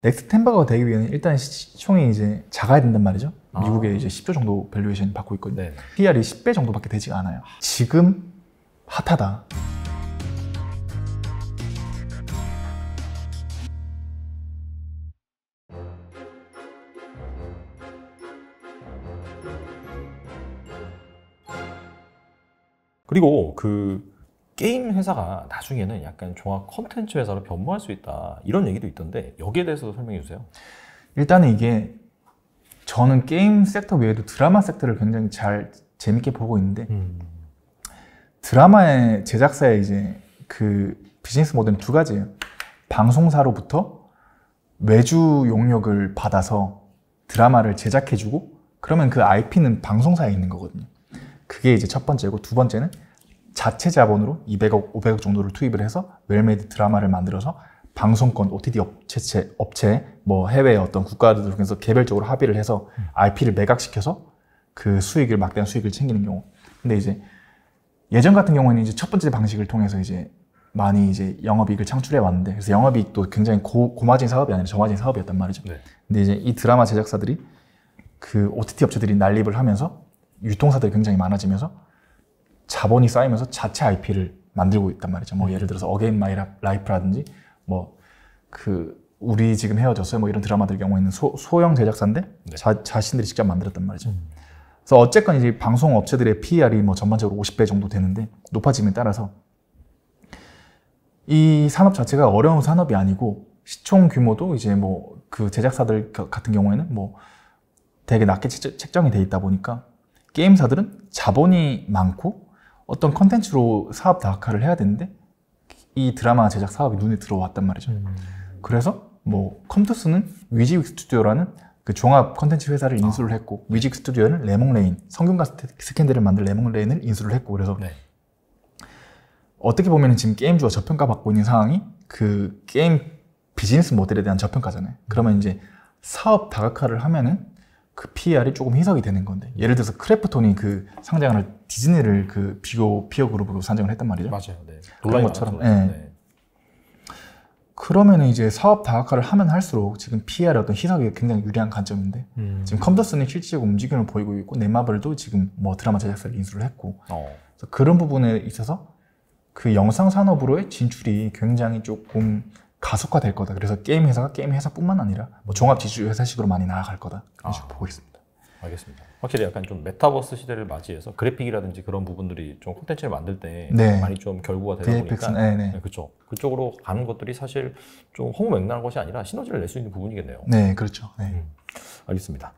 넥스트 텐바가 되기 위해는 일단 시총이 이제 작아야 된단 말이죠. 아. 미국에 이제 10조 정도 밸류에이션 받고 있거든요. 네. PR이 10배 정도밖에 되지 가 않아요. 지금 핫하다. 그리고 그 게임 회사가 나중에는 약간 종합 컨텐츠 회사로 변모할 수 있다 이런 얘기도 있던데 여기에 대해서도 설명해 주세요. 일단은 이게 저는 게임 섹터 외에도 드라마 섹터를 굉장히 잘 재밌게 보고 있는데 음. 드라마의 제작사의 이제 그 비즈니스 모델은 두 가지예요. 방송사로부터 외주 용역을 받아서 드라마를 제작해주고 그러면 그 IP는 방송사에 있는 거거든요. 그게 이제 첫 번째고 두 번째는 자체 자본으로 200억, 500억 정도를 투입을 해서 웰메이드 드라마를 만들어서 방송권, OTT 업체, 업체, 뭐 해외 어떤 국가들 중에서 개별적으로 합의를 해서 IP를 매각시켜서 그 수익을, 막대한 수익을 챙기는 경우. 근데 이제 예전 같은 경우에는 이제 첫 번째 방식을 통해서 이제 많이 이제 영업이익을 창출해 왔는데 그래서 영업이익도 굉장히 고, 고마진 사업이 아니라 저마진 사업이었단 말이죠. 네. 근데 이제 이 드라마 제작사들이 그 OTT 업체들이 난립을 하면서 유통사들이 굉장히 많아지면서 자본이 쌓이면서 자체 IP를 만들고 있단 말이죠. 뭐 음. 예를 들어서 어게인 마이 라이프라든지 뭐 그 우리 지금 헤어졌어요 뭐 이런 드라마들 경우에는 소, 소형 제작사인데 네. 자, 자신들이 직접 만들었단 말이죠. 음. 그래서 어쨌건 이제 방송 업체들의 PER이 뭐 전반적으로 50배 정도 되는데 높아짐에 따라서 이 산업 자체가 어려운 산업이 아니고 시총 규모도 이제 뭐 그 제작사들 같은 경우에는 뭐 되게 낮게 책정이 돼 있다 보니까 게임사들은 자본이 많고 어떤 컨텐츠로 사업 다각화를 해야 되는데 이 드라마 제작 사업이 눈에 들어왔단 말이죠. 음. 그래서 뭐 컴투스는 위직 스튜디오라는 그 종합 컨텐츠 회사를 아. 인수를 했고 아. 위직 스튜디오는 레몽레인성균과 스캔들을 만들 레몽레인을 인수를 했고 그래서 네. 어떻게 보면 지금 게임주가 저평가 받고 있는 상황이 그 게임 비즈니스 모델에 대한 저평가잖아요. 그러면 이제 사업 다각화를 하면은 그 PER이 조금 희석이 되는 건데 예를 들어서 크래프톤이 그 상장을 디즈니를 그 비교 피어 그룹으로 상장을 했단 말이죠. 맞아요. 네. 그런 것처럼. 예. 네. 네. 그러면 이제 사업 다각화를 하면 할수록 지금 PER의 어떤 희석이 굉장히 유리한 관점인데 음. 지금 컴퓨터스는 실질적 움직임을 보이고 있고 넷마블도 지금 뭐 드라마 제작사를 인수를 했고 어. 그런 부분에 있어서 그 영상 산업으로의 진출이 굉장히 조금 가속화될 거다. 그래서 게임 회사가 게임 회사뿐만 아니라 뭐 종합 지주 회사식으로 많이 나아갈 거다. 이런 아. 보고 있습니다. 알겠습니다. 확실히 약간 좀 메타버스 시대를 맞이해서 그래픽이라든지 그런 부분들이 좀 콘텐츠를 만들 때 네. 많이 좀 결부가 되다 보니까 네, 네. 그렇죠. 그쪽으로 가는 것들이 사실 좀 허무맹랑한 것이 아니라 시너지를 낼 수 있는 부분이겠네요. 네, 그렇죠. 네. 음, 알겠습니다.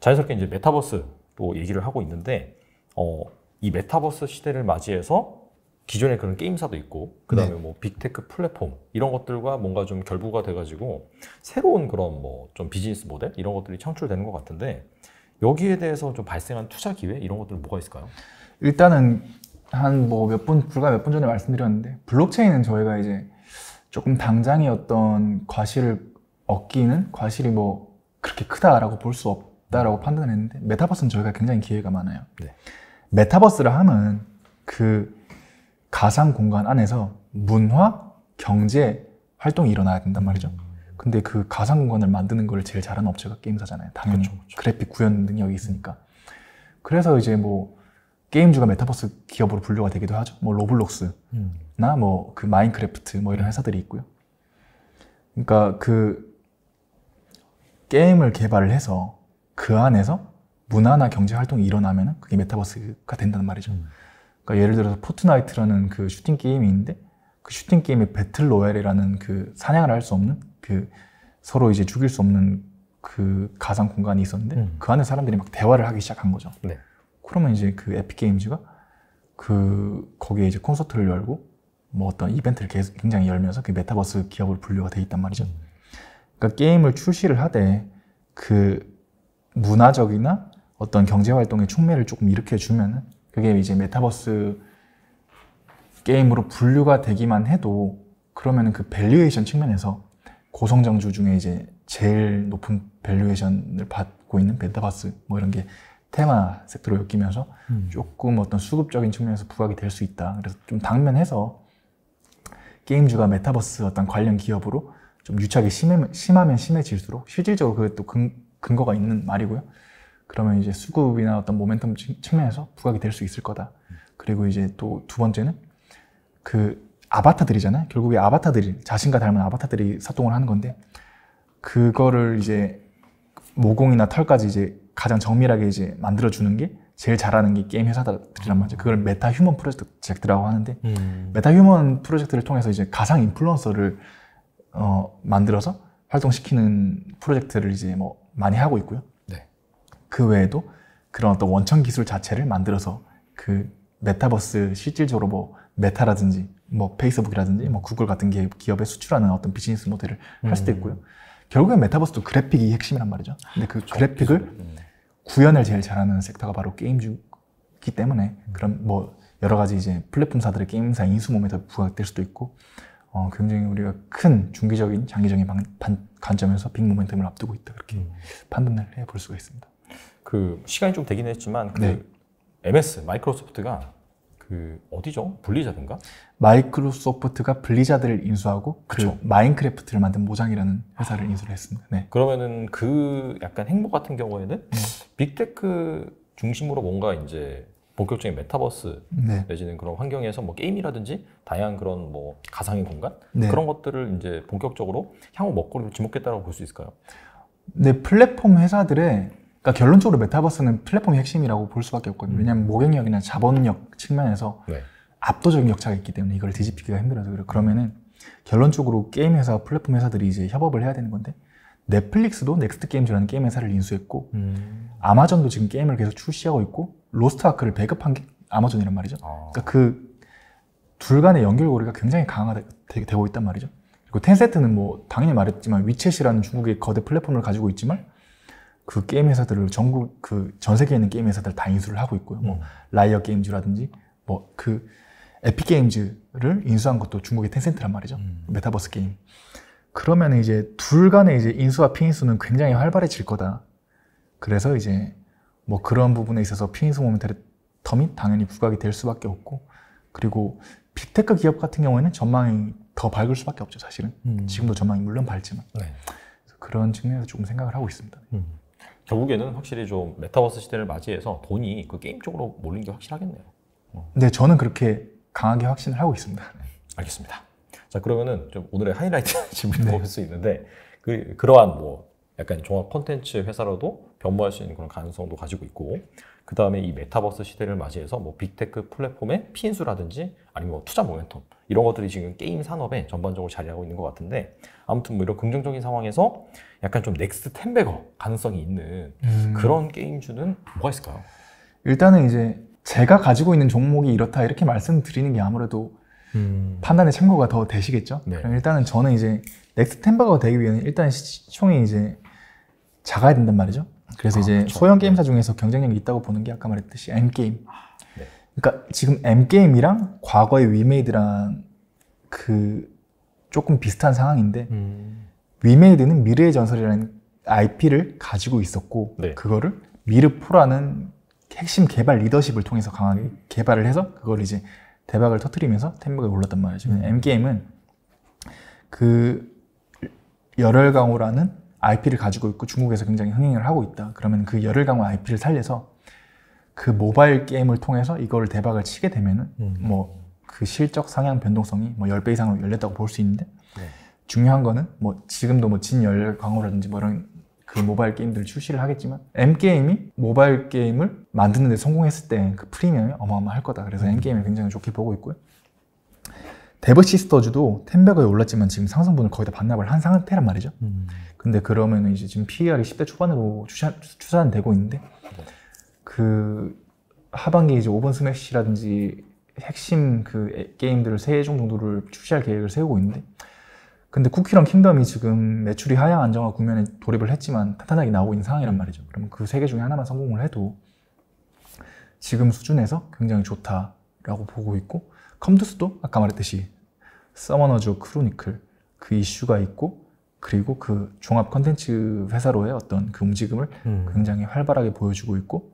자연스럽게 이제 메타버스 또 얘기를 하고 있는데 어, 이 메타버스 시대를 맞이해서 기존의 그런 게임사도 있고 그다음에 네. 뭐 빅테크 플랫폼 이런 것들과 뭔가 좀 결부가 돼가지고 새로운 그런 뭐 좀 비즈니스 모델 이런 것들이 창출되는 것 같은데 여기에 대해서 좀 발생한 투자 기회 이런 것들은 뭐가 있을까요? 일단은 한 뭐 몇 분 불과 몇 분 전에 말씀드렸는데 블록체인은 저희가 이제 조금 당장의 어떤 과실을 얻기는 과실이 뭐 그렇게 크다라고 볼 수 없다라고 판단했는데 메타버스는 저희가 굉장히 기회가 많아요. 네. 메타버스를 하면 그 가상 공간 안에서 문화, 경제, 활동이 일어나야 된단 말이죠. 음. 근데 그 가상 공간을 만드는 걸 제일 잘하는 업체가 게임사잖아요. 당연히 그렇죠, 그렇죠. 그래픽 구현 능력이 있으니까. 그래서 이제 뭐 게임주가 메타버스 기업으로 분류가 되기도 하죠. 뭐 로블록스나 음. 뭐그 마인크래프트 뭐 이런 음. 회사들이 있고요. 그러니까 그 게임을 개발을 해서 그 안에서 문화나 경제 활동이 일어나면 그게 메타버스가 된다는 말이죠. 음. 그러니까 예를 들어서 포트나이트라는 그 슈팅 게임이 있는데 그 슈팅 게임의 배틀 로얄이라는 그 사냥을 할 수 없는 그 서로 이제 죽일 수 없는 그 가상 공간이 있었는데 음. 그 안에 사람들이 막 대화를 하기 시작한 거죠. 네. 그러면 이제 그 에픽 게임즈가 그 거기에 이제 콘서트를 열고 뭐 어떤 이벤트를 계속 굉장히 열면서 그 메타버스 기업으로 분류가 돼 있단 말이죠. 음. 그러니까 게임을 출시를 하되 그 문화적이나 어떤 경제 활동의 촉매를 조금 일으켜 주면은 그게 이제 메타버스 게임으로 분류가 되기만 해도 그러면 그 밸류에이션 측면에서 고성장주 중에 이제 제일 높은 밸류에이션을 받고 있는 메타버스 뭐 이런 게 테마 섹터로 엮이면서 음. 조금 어떤 수급적인 측면에서 부각이 될 수 있다. 그래서 좀 당면해서 게임주가 메타버스 어떤 관련 기업으로 좀 유착이 심해, 심하면 심해질수록 실질적으로 그게 또 근, 근거가 있는 말이고요. 그러면 이제 수급이나 어떤 모멘텀 측면에서 부각이 될 수 있을 거다. 그리고 이제 또 두 번째는 그 아바타들이잖아요. 결국에 아바타들이 자신과 닮은 아바타들이 사동을 하는 건데 그거를 이제 모공이나 털까지 이제 가장 정밀하게 이제 만들어 주는 게 제일 잘하는 게 게임 회사들이란 말이죠. 그걸 메타 휴먼 프로젝트라고 하는데 음. 메타 휴먼 프로젝트를 통해서 이제 가상 인플루언서를 어 만들어서 활동시키는 프로젝트를 이제 뭐 많이 하고 있고요. 그 외에도 그런 어떤 원천 기술 자체를 만들어서 그 메타버스 실질적으로 뭐 메타라든지 뭐 페이스북이라든지 뭐 구글 같은 기업에 수출하는 어떤 비즈니스 모델을 할 수도 음. 있고요. 결국엔 메타버스도 그래픽이 핵심이란 말이죠. 근데 그 그렇죠. 그래픽을 음. 구현을 제일 잘하는 섹터가 바로 게임주기 때문에 음. 그런 뭐 여러 가지 이제 플랫폼사들의 게임사 인수 몸에 더 부각될 수도 있고 어, 굉장히 우리가 큰 중기적인 장기적인 반, 관점에서 빅 모멘텀을 앞두고 있다 그렇게 음. 판단을 해 볼 수가 있습니다. 그 시간이 좀 되긴 했지만 그 네. MS 마이크로소프트가 그 어디죠? 블리자드인가? 마이크로소프트가 블리자드를 인수하고 그 그쵸. 그 마인크래프트를 만든 모장이라는 회사를 아. 인수를 했습니다. 네. 그러면은 그 약간 행보 같은 경우에는 네. 빅테크 중심으로 뭔가 이제 본격적인 메타버스 네. 내지는 그런 환경에서 뭐 게임이라든지 다양한 그런 뭐 가상의 공간 네. 그런 것들을 이제 본격적으로 향후 먹거리로 지목했다고 볼 수 있을까요? 네, 플랫폼 회사들의 그러니까 결론적으로 메타버스는 플랫폼의 핵심이라고 볼 수밖에 없거든요. 왜냐하면 음. 모객력이나 자본력 측면에서 네. 압도적인 격차가 있기 때문에 이걸 뒤집기가 힘들어서 그러면은 결론적으로 게임 회사, 플랫폼 회사들이 이제 협업을 해야 되는 건데 넷플릭스도 넥스트 게임즈라는 게임 회사를 인수했고 음. 아마존도 지금 게임을 계속 출시하고 있고 로스트 아크를 배급한 게 아마존이란 말이죠. 아. 그러니까 그 둘 간의 연결고리가 굉장히 강화되고 있단 말이죠. 그리고 텐세트는뭐 당연히 말했지만 위챗이라는 중국의 거대 플랫폼을 가지고 있지만 그 게임 회사들을 전국 그 전 세계에 있는 게임 회사들 다 인수를 하고 있고요. 뭐 음. 라이어 게임즈라든지 뭐 그 에픽 게임즈를 인수한 것도 중국의 텐센트란 말이죠. 음. 메타버스 게임. 그러면 이제 둘 간의 이제 인수와 피인수는 굉장히 활발해질 거다. 그래서 이제 뭐 그런 부분에 있어서 피인수 모멘터리 텀이 당연히 부각이 될 수밖에 없고 그리고 빅테크 기업 같은 경우에는 전망이 더 밝을 수밖에 없죠 사실은 음. 지금도 전망이 물론 밝지만 네. 그런 측면에서 조금 생각을 하고 있습니다. 음. 결국에는 확실히 좀 메타버스 시대를 맞이해서 돈이 그 게임 쪽으로 몰린 게 확실하겠네요. 어. 네, 저는 그렇게 강하게 확신을 하고 있습니다. 네, 알겠습니다. 자, 그러면은 좀 오늘의 하이라이트 질문이 네. 올수 있는데 그 그러한 뭐 약간 종합 콘텐츠 회사로도 변모할 수 있는 그런 가능성도 가지고 있고 그 다음에 이 메타버스 시대를 맞이해서 뭐 빅테크 플랫폼의 피수라든지 아니면 뭐 투자 모멘텀 이런 것들이 지금 게임 산업에 전반적으로 자리하고 있는 것 같은데 아무튼 뭐 이런 긍정적인 상황에서 약간 좀 넥스트 텐베거 가능성이 있는 음. 그런 게임주는 뭐가 있을까요? 일단은 이제 제가 가지고 있는 종목이 이렇다 이렇게 말씀드리는 게 아무래도 음. 판단의 참고가 더 되시겠죠. 네. 그럼 일단은 저는 이제 넥스트 텐버가 되기 위해는 일단 시총이 이제 작아야 된단 말이죠. 그래서 아, 이제 그렇죠. 소형 게임사 네. 중에서 경쟁력이 있다고 보는 게 아까 말했듯이 M 게임, 아, 그러니까 지금 M 게임이랑 과거의 위메이드랑 그 조금 비슷한 상황인데 음. 위메이드는 미래의 전설이라는 IP를 가지고 있었고 네. 그거를 미르포라는 핵심 개발 리더십을 통해서 강하게 개발을 해서 그걸 이제 대박을 터트리면서 템박에 올랐단 말이죠. 음. M 게임은 그 열혈 강호라는 IP를 가지고 있고 중국에서 굉장히 흥행을 하고 있다. 그러면 그 열혈 강호 IP를 살려서 그 모바일 게임을 통해서 이거를 대박을 치게 되면은 음. 뭐그 실적 상향 변동성이 뭐 10배 이상으로 열렸다고 볼 수 있는데 네. 중요한 거는 뭐 지금도 뭐 진열 광고라든지 뭐 이런 그 모바일 게임들을 출시를 하겠지만 M 게임이 모바일 게임을 만드는 데 성공했을 때 그 프리미엄이 어마어마할 거다. 그래서 M 음. 게임을 굉장히 좋게 보고 있고요. 데브 시스터즈도 텐백에 올랐지만 지금 상승분을 거의 다 반납을 한 상태란 말이죠. 음. 근데 그러면 이제 지금 PER이 10대 초반으로 추산, 추산되고 있는데 네. 그 하반기 이제 5번 스매시라든지 핵심 그 게임들을 세 종 정도를 출시할 계획을 세우고 있는데 근데 쿠키랑 킹덤이 지금 매출이 하향 안정화 국면에 돌입을 했지만 탄탄하게 나오고 있는 상황이란 말이죠. 그럼 그세 개 중에 하나만 성공을 해도 지금 수준에서 굉장히 좋다라고 보고 있고 컴투스도 아까 말했듯이 서머너즈 크로니클 그 이슈가 있고 그리고 그 종합 컨텐츠 회사로의 어떤 그 움직임을 음. 굉장히 활발하게 보여주고 있고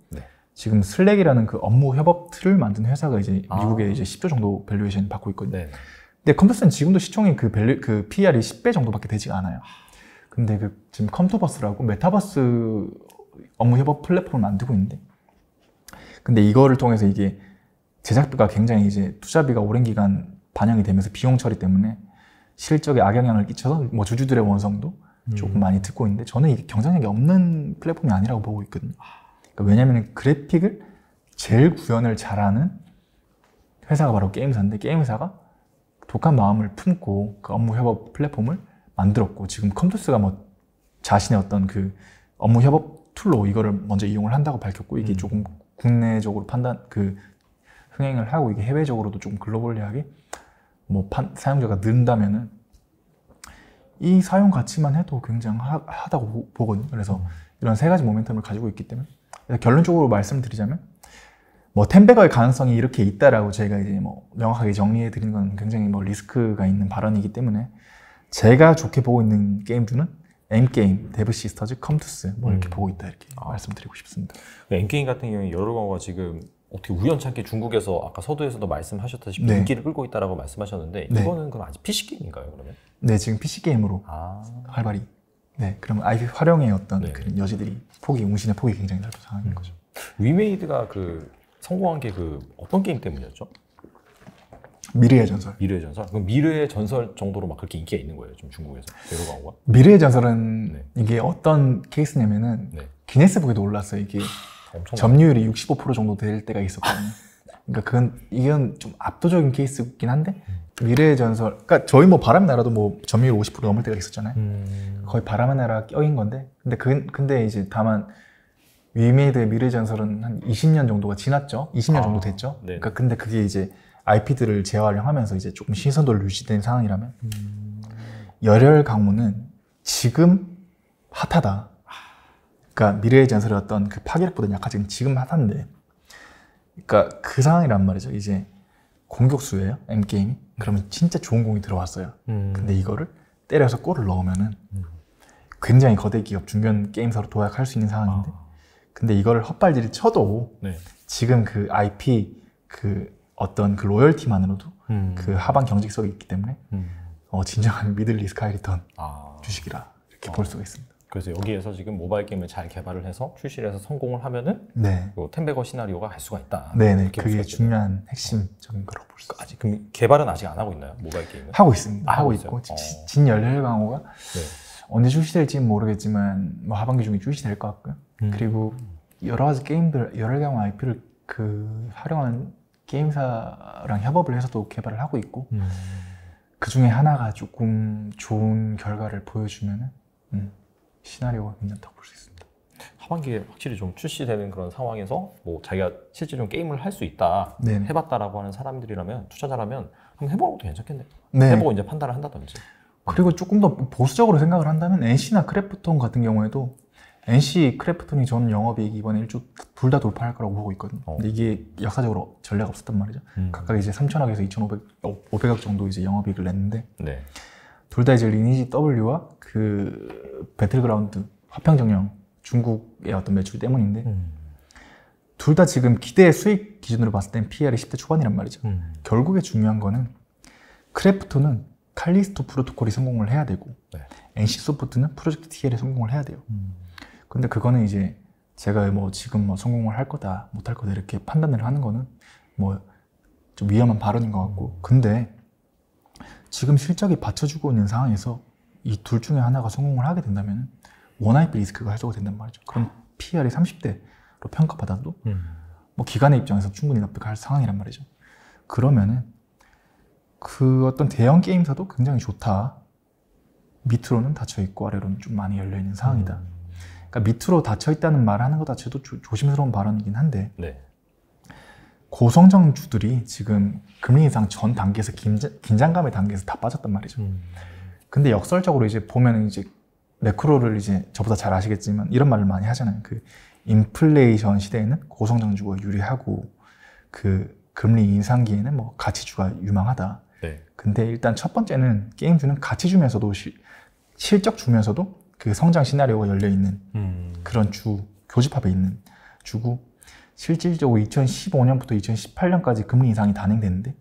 지금 슬랙이라는 그 업무 협업 틀을 만든 회사가 이제 아. 미국에 아. 이제 10조 정도 밸류에이션 받고 있거든요. 네. 근데 컴퓨터는 지금도 시총이 그 밸류 그 PR이 10배 정도밖에 되지 않아요. 근데 그 지금 컴퓨버스라고 메타버스 업무 협업 플랫폼을 만들고 있는데 근데 이거를 통해서 이게 제작비가 굉장히 이제 투자비가 오랜 기간 반영이 되면서 비용 처리 때문에 실적에 악영향을 끼쳐서 뭐 주주들의 원성도 음. 조금 많이 듣고 있는데 저는 이게 경쟁력이 없는 플랫폼이 아니라고 보고 있거든요. 그러니까 왜냐하면 그래픽을 제일 구현을 잘하는 회사가 바로 게임사인데 게임사가 독한 마음을 품고 그 업무 협업 플랫폼을 만들었고 지금 컴투스가 뭐 자신의 어떤 그 업무 협업 툴로 이거를 먼저 이용을 한다고 밝혔고 이게 음. 조금 국내적으로 판단 그 흥행을 하고 이게 해외적으로도 조금 글로벌리하게 뭐 판, 사용자가 는다면은 이 사용 가치만 해도 굉장하다고 보거든요. 그래서 음. 이런 세 가지 모멘텀을 가지고 있기 때문에 결론적으로 말씀드리자면 뭐 텐백의 가능성이 이렇게 있다라고 제가 이제 뭐 명확하게 정리해 드리는 건 굉장히 뭐 리스크가 있는 발언이기 때문에 제가 좋게 보고 있는 게임주은 엠게임, 데브시스터즈, 컴투스 뭐 이렇게 음. 보고 있다 이렇게 아. 말씀드리고 싶습니다. 엠게임 그 같은 경우에 여러 경우가 지금 어떻게 우연찮게 중국에서 아까 서두에서도 말씀하셨다시피 네. 인기를 끌고 있다라고 말씀하셨는데 네. 이거는 그럼 아직 PC 게임인가요 그러면? 네 지금 PC 게임으로 아. 활발히 네, 그럼 아이 활용의 어떤 네. 그런 여지들이 폭이 웅신의 폭이 굉장히 넓은 상황인 음. 거죠. 위메이드가 그 성공한 게 그 어떤 게임 때문이었죠? 미래의 전설. 미래의 전설. 그럼 미래의 전설 정도로 막 그렇게 인기가 있는 거예요, 지금 중국에서 대로가오가? 미래의 전설은 네. 이게 어떤 케이스냐면은 네. 기네스북에도 올랐어요. 이게 점유율이 65% 정도 될 때가 있었거든요. 그러니까 그건 이건 좀 압도적인 케이스긴 한데 미래의 전설. 그러니까 저희 뭐 바람의 나라도 뭐 점유율 50% 넘을 때가 있었잖아요. 음. 거의 바람의 나라 껴인 건데. 근데 그 근데 이제 다만 위메이드의 미래 전설은 한 20년 정도가 지났죠. 20년 아, 정도 됐죠. 네. 그러니까 근데 그게 이제 IP들을 재활용하면서 이제 조금 신선도를 유지된 상황이라면 음. 열혈 강호는 지금 핫하다. 그러니까 미래의 전설의 어떤 그 파괴력보다는 약간 지금 핫한데 그러니까 그 상황이란 말이죠. 이제 공격수예요. M 게임이. 그러면 진짜 좋은 공이 들어왔어요. 음. 근데 이거를 때려서 골을 넣으면은 굉장히 거대 기업 중견 게임사로 도약할 수 있는 상황인데. 아. 근데 이거를 헛발질이 쳐도 네. 지금 그 IP 그 어떤 그 로열티만으로도 음. 그 하반 경직성이 있기 때문에 음. 어, 진정한 미들 리스카이 리턴 아. 주식이라 이렇게 아. 볼 수가 있습니다. 그래서 여기에서 지금 모바일 게임을 잘 개발을 해서 출시를 해서 성공을 하면은 네. 텐베거 시나리오가 갈 수가 있다. 네네. 네. 그게 중요한 핵심적인 거로 볼 수 있어요. 그 아직 그럼 개발은 아직 안 하고 있나요? 모바일 게임은? 하고 있습니다. 아, 하고, 하고 있고 어. 진열혈 광호가 네. 언제 출시될지는 모르겠지만 뭐 하반기 중에 출시될 것 같고요. 음. 그리고 여러 가지 게임들 열혈 광호 IP를 그 활용한 게임사랑 협업을 해서도 개발을 하고 있고 음. 그 중에 하나가 조금 좋은 결과를 보여주면은. 음. 시나리오가 괜찮다고 볼 수 있습니다. 하반기에 확실히 좀 출시되는 그런 상황에서 뭐 자기가 실제 좀 게임을 할 수 있다 네네. 해봤다라고 하는 사람들이라면 투자자라면 한번 해보는 것도 괜찮겠네요. 네. 해보고 이제 판단을 한다든지. 그리고 조금 더 보수적으로 생각을 한다면 NC나 크래프톤 같은 경우에도 NC 크래프톤이 전 영업이익 이번에 1조 둘다 돌파할 거라고 보고 있거든요. 어. 근데 이게 역사적으로 전례 없었단 말이죠. 음. 각각 이제 3천억에서 2,500억 어, 정도 이제 영업이익을 냈는데 네. 둘다 이제 리니지 W와 그 배틀그라운드 화평 정령 중국의 어떤 매출 때문인데 음. 둘다 지금 기대 수익 기준으로 봤을 땐 PR이 10대 초반이란 말이죠. 음. 결국에 중요한 거는 크래프트는 칼리스토 프로토콜이 성공을 해야 되고 네. NC 소프트는 프로젝트 TL에 성공을 해야 돼요. 음. 근데 그거는 이제 제가 뭐 지금 뭐 성공을 할 거다 못 할 거다 이렇게 판단을 하는 거는 뭐 좀 위험한 발언인 것 같고 음. 근데 지금 실적이 받쳐주고 있는 상황에서 이 둘 중에 하나가 성공을 하게 된다면 원화이비 리스크가 해소가 된단 말이죠. 그럼 PR이 30대로 평가받아도 음. 뭐 기관의 입장에서 충분히 납득할 상황이란 말이죠. 그러면은 그 어떤 대형 게임사도 굉장히 좋다. 밑으로는 닫혀 있고 아래로는 좀 많이 열려 있는 상황이다. 음. 그러니까 밑으로 닫혀 있다는 말 하는 것 자체도 조, 심스러운 발언이긴 한데 네. 고성장주들이 지금 금리 인상 전 단계에서 긴장, 감의 단계에서 다 빠졌단 말이죠. 음. 근데 역설적으로 이제 보면 이제 매크로를 이제 저보다 잘 아시겠지만 이런 말을 많이 하잖아요. 그 인플레이션 시대에는 고성장주가 유리하고 그 금리 인상기에는 뭐 가치주가 유망하다. 네. 근데 일단 첫 번째는 게임주는 가치주면서도 실적 주면서도 그 성장 시나리오가 열려 있는 음. 그런 주 교집합에 있는 주고 실질적으로 2015년부터 2018년까지 금리 인상이 단행됐는데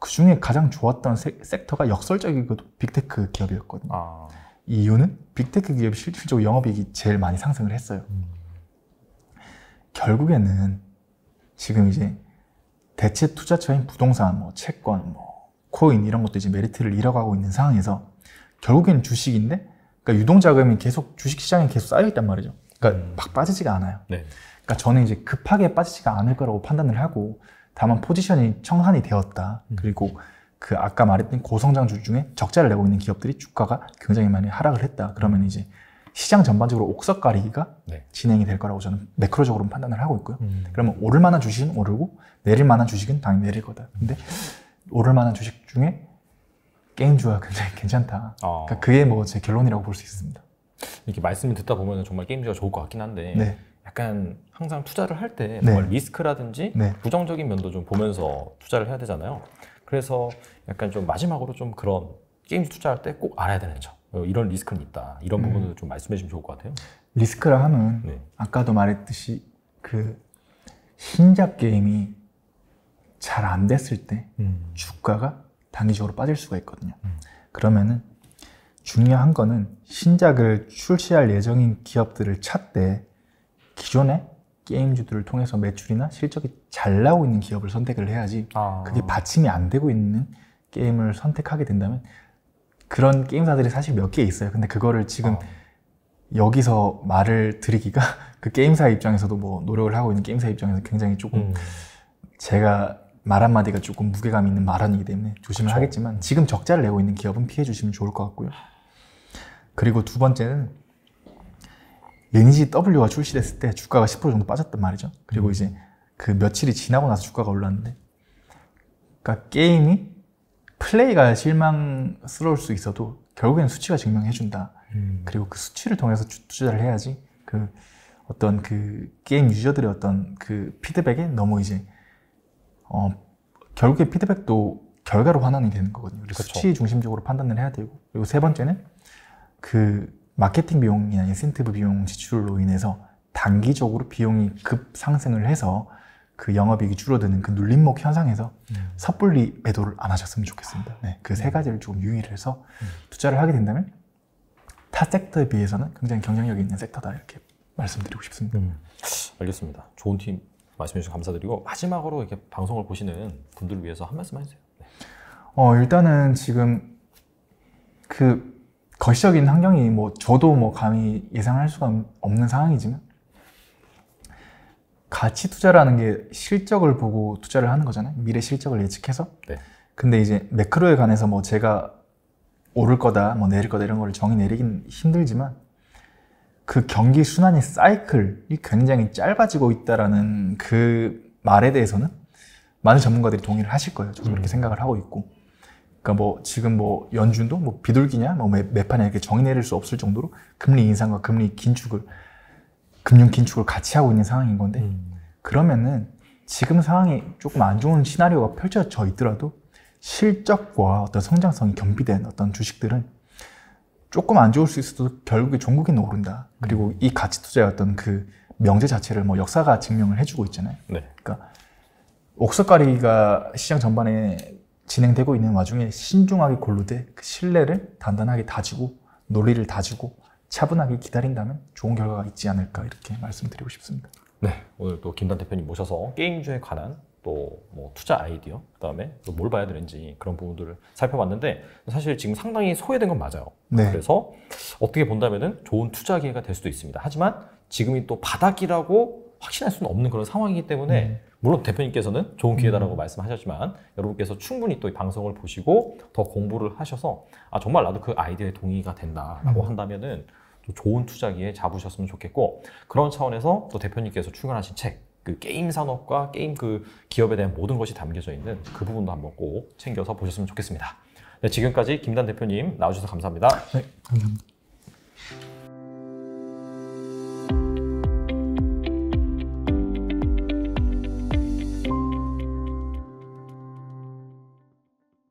그 중에 가장 좋았던 세, 섹터가 역설적이고도 그 빅테크 기업이었거든요. 아. 이유는 빅테크 기업이 실질적으로 영업이익이 제일 많이 상승을 했어요. 음. 결국에는 지금 이제 대체 투자처인 부동산, 뭐 채권, 뭐 코인 이런 것도 이제 메리트를 잃어가고 있는 상황에서 결국에는 주식인데 그러니까 유동 자금이 계속 주식 시장에 계속 쌓여 있단 말이죠. 그러니까 음. 막 빠지지가 않아요. 네. 그러니까 저는 이제 급하게 빠지지가 않을 거라고 판단을 하고 다만 포지션이 청산이 되었다. 음. 그리고 그 아까 말했던 고성장주 중에 적자를 내고 있는 기업들이 주가가 굉장히 많이 하락을 했다. 그러면 이제 시장 전반적으로 옥석가리기가 네. 진행이 될 거라고 저는 매크로적으로 판단을 하고 있고요. 음. 그러면 오를 만한 주식은 오르고 내릴 만한 주식은 당연히 내릴 거다. 근데 오를 만한 주식 중에 게임주가 굉장히 괜찮다. 어. 그러니까 그게 뭐 제 결론이라고 볼 수 있습니다. 이렇게 말씀을 듣다 보면 정말 게임주가 좋을 것 같긴 한데 네. 약간 항상 투자를 할때 네. 리스크라든지 네. 부정적인 면도 좀 보면서 투자를 해야 되잖아요. 그래서 약간 좀 마지막으로 좀 그런 게임 투자할 때 꼭 알아야 되는 점 어, 이런 리스크는 있다 이런 음. 부분을 좀 말씀해 주면 좋을 것 같아요. 리스크라 하면 네. 아까도 말했듯이 그 신작 게임이 잘 안 됐을 때 음. 주가가 단기적으로 빠질 수가 있거든요. 음. 그러면은 중요한 거는 신작을 출시할 예정인 기업들을 찾되 기존에 게임주들을 통해서 매출이나 실적이 잘 나오고 있는 기업을 선택을 해야지 아. 그게 받침이 안 되고 있는 게임을 선택하게 된다면 그런 게임사들이 사실 몇 개 있어요. 근데 그거를 지금 아. 여기서 말을 드리기가 그 게임사 입장에서도 뭐 노력을 하고 있는 게임사 입장에서 굉장히 조금 음. 제가 말 한마디가 조금 무게감 있는 말언이기 때문에 조심을 그쵸. 하겠지만 지금 적자를 내고 있는 기업은 피해 주시면 좋을 것 같고요. 그리고 두 번째는 예니지 W가 출시됐을 때 주가가 10% 정도 빠졌단 말이죠. 그리고 음. 이제 그 며칠이 지나고 나서 주가가 올랐는데, 그러니까 게임이 플레이가 실망스러울 수 있어도 결국엔 수치가 증명해준다. 음. 그리고 그 수치를 통해서 투자를 해야지 그 어떤 그 게임 유저들의 어떤 그 피드백에 너무 이제 어 결국에 피드백도 결과로 환원이 되는 거거든요. 그래서 그렇죠. 수치 중심적으로 판단을 해야 되고 그리고 세 번째는 그 마케팅 비용이나 인센티브 비용 지출로 인해서 단기적으로 비용이 급 상승을 해서 그 영업이익이 줄어드는 그 눌림목 현상에서 음. 섣불리 매도를 안 하셨으면 좋겠습니다. 아, 네, 그세 네. 가지를 조금 유의를 해서 음. 투자를 하게 된다면 타 섹터에 비해서는 굉장히 경쟁력 있는 섹터다 이렇게 말씀드리고 싶습니다. 음. 알겠습니다. 좋은 팀 말씀해 주셔서 감사드리고 마지막으로 이렇게 방송을 보시는 분들을 위해서 한 말씀 해주세요. 네. 어, 일단은 지금 그 거시적인 환경이 뭐 저도 뭐 감히 예상할 수가 없는 상황이지만 가치 투자라는 게 실적을 보고 투자를 하는 거잖아요. 미래 실적을 예측해서. 네. 근데 이제 매크로에 관해서 뭐 제가 오를 거다, 뭐 내릴 거다 이런 걸 정의 내리긴 힘들지만 그 경기 순환의 사이클이 굉장히 짧아지고 있다라는 그 말에 대해서는 많은 전문가들이 동의를 하실 거예요. 저도 음. 그렇게 생각을 하고 있고. 그러니까 뭐 지금 뭐 연준도 뭐 비둘기냐 뭐 매판에 이렇게 정의 내릴 수 없을 정도로 금리 인상과 금리 긴축을 금융 긴축을 같이 하고 있는 상황인 건데 음. 그러면은 지금 상황이 조금 안 좋은 시나리오가 펼쳐져 있더라도 실적과 어떤 성장성이 겸비된 어떤 주식들은 조금 안 좋을 수 있어도 결국에 종국에는 오른다. 그리고 음. 이 가치 투자의 어떤 그 명제 자체를 뭐 역사가 증명을 해주고 있잖아요. 네. 그러니까 옥석가리가 시장 전반에 진행되고 있는 와중에 신중하게 골로되그 신뢰를 단단하게 다지고 논리를 다지고 차분하게 기다린다면 좋은 결과가 있지 않을까 이렇게 말씀드리고 싶습니다. 네, 오늘 또 김단 대표님 모셔서 게임주에 관한 또 뭐 투자 아이디어, 그다음에 또 뭘 봐야 되는지 그런 부분들을 살펴봤는데 사실 지금 상당히 소외된 건 맞아요. 네. 그래서 어떻게 본다면 좋은 투자 기회가 될 수도 있습니다. 하지만 지금이 또 바닥이라고 확신할 수는 없는 그런 상황이기 때문에 음. 물론 대표님께서는 좋은 음. 기회다라고 음. 말씀하셨지만 여러분께서 충분히 또 이 방송을 보시고 더 공부를 하셔서 아 정말 나도 그 아이디어에 동의가 된다라고 음. 한다면은 또 좋은 투자기에 잡으셨으면 좋겠고 그런 차원에서 또 대표님께서 출간하신 책. 그 게임 산업과 게임 그 기업에 대한 모든 것이 담겨져 있는 그 부분도 한번 꼭 챙겨서 보셨으면 좋겠습니다. 네, 지금까지 김단 대표님 나와주셔서 감사합니다. 네, 감사합니다.